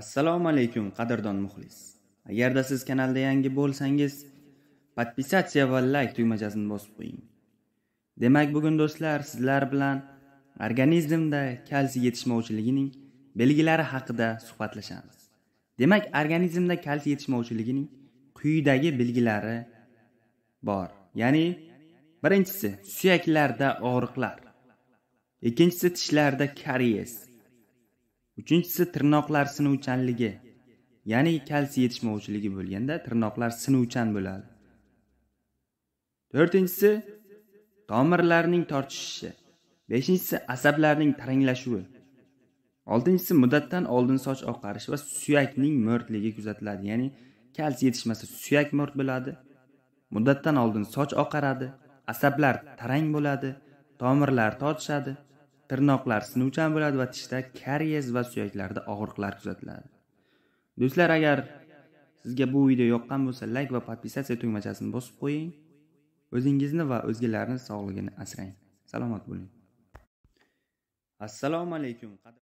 assalomu alaykum qadrdon muxlis agarda siz kanalda yangi bo'lsangiz podpisatsiya va like tugmachasini bosib qo'ying demak bugun do'stlar sizlar bilan organizmda kalsiy yetishmovchiligining belgilari haqida suhbatlashamiz demak organizmda kalsiy yetishmovchiligining quyidagi belgilari bor ya'ni birinchisi suyaklarda og'riqlar ikkinchisi tishlarda kariyes uchinchisi tirnoqlar sinuvchanligi ya'ni kalsiy yetishmovchiligi bo'lganda tirnoqlar sinuvchan bo'ladi to'rtinchisi tomirlarning tortishishi beshinchisi asablarning taranglashuvi oltinchisi muddatdan oldin soch oqarishi va suyakning mo'rtligi kuzatiladi ya'ni kalsiy yetishmasa suyak mo'rt bo'ladi muddatdan oldin soch oqaradi asablar tarang bo'ladi tomirlar tortishadi tirnoqlar sinuvchan bo'ladi va tishda karyes va suyaklarda og'riqlar kuzatiladi do'stlar agar sizga bu video yoqqan bo'lsa layk va podpisatsiya tugmachasini bosib qo'ying o'zingizni va o'zgalarni sog'lig'ini asrang salomat bo'ling assalomu alaykum